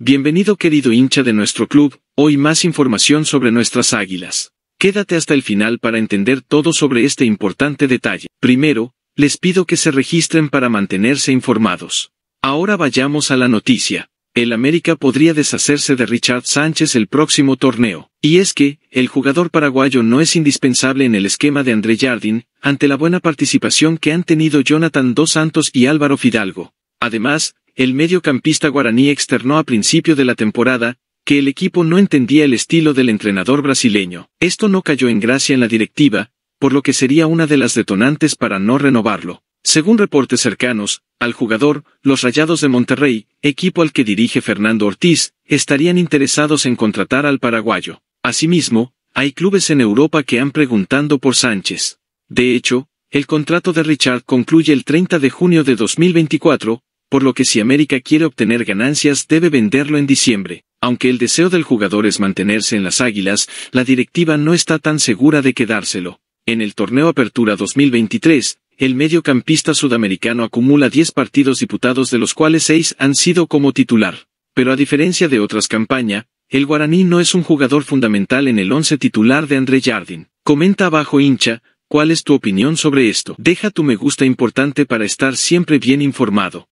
Bienvenido querido hincha de nuestro club, hoy más información sobre nuestras águilas. Quédate hasta el final para entender todo sobre este importante detalle. Primero, les pido que se registren para mantenerse informados. Ahora vayamos a la noticia. El América podría deshacerse de Richard Sánchez el próximo torneo. Y es que, el jugador paraguayo no es indispensable en el esquema de André Jardín, ante la buena participación que han tenido Jonathan Dos Santos y Álvaro Fidalgo. Además, el mediocampista guaraní externó a principio de la temporada, que el equipo no entendía el estilo del entrenador brasileño. Esto no cayó en gracia en la directiva, por lo que sería una de las detonantes para no renovarlo. Según reportes cercanos, al jugador, los Rayados de Monterrey, equipo al que dirige Fernando Ortiz, estarían interesados en contratar al paraguayo. Asimismo, hay clubes en Europa que han preguntando por Sánchez. De hecho, el contrato de Richard concluye el 30 de junio de 2024, por lo que si América quiere obtener ganancias debe venderlo en diciembre. Aunque el deseo del jugador es mantenerse en las Águilas, la directiva no está tan segura de quedárselo. En el torneo Apertura 2023, el mediocampista sudamericano acumula 10 partidos diputados de los cuales 6 han sido como titular. Pero a diferencia de otras campañas, el guaraní no es un jugador fundamental en el 11 titular de André Jardín. Comenta abajo hincha, ¿cuál es tu opinión sobre esto? Deja tu me gusta importante para estar siempre bien informado.